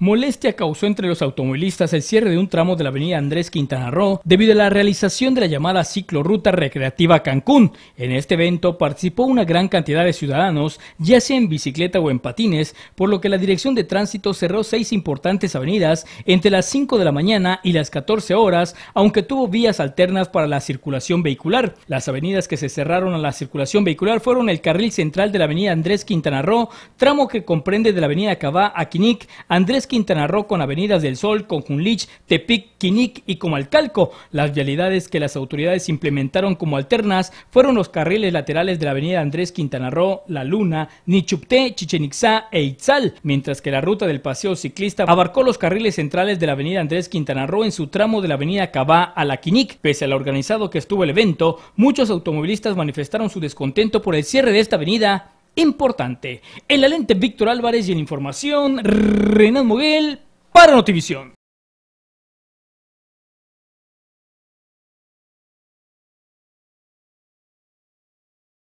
Molestia causó entre los automovilistas el cierre de un tramo de la avenida Andrés Quintana Roo debido a la realización de la llamada ciclorruta recreativa Cancún. En este evento participó una gran cantidad de ciudadanos, ya sea en bicicleta o en patines, por lo que la Dirección de Tránsito cerró seis importantes avenidas entre las 5 de la mañana y las 14 horas, aunque tuvo vías alternas para la circulación vehicular. Las avenidas que se cerraron a la circulación vehicular fueron el carril central de la avenida Andrés Quintana Roo, tramo que comprende de la avenida Cabá a Quinic, Andrés Quintana Roo con Avenidas del Sol, con Junlich, Tepic, Quinic y Comalcalco. Las vialidades que las autoridades implementaron como alternas fueron los carriles laterales de la Avenida Andrés Quintana Roo, La Luna, Nichupté, Chichen e Itzal, mientras que la ruta del paseo ciclista abarcó los carriles centrales de la Avenida Andrés Quintana Roo en su tramo de la Avenida Cabá a la Quinic. Pese al organizado que estuvo el evento, muchos automovilistas manifestaron su descontento por el cierre de esta avenida importante. En la lente Víctor Álvarez y en información Renan Moguel para Notivisión.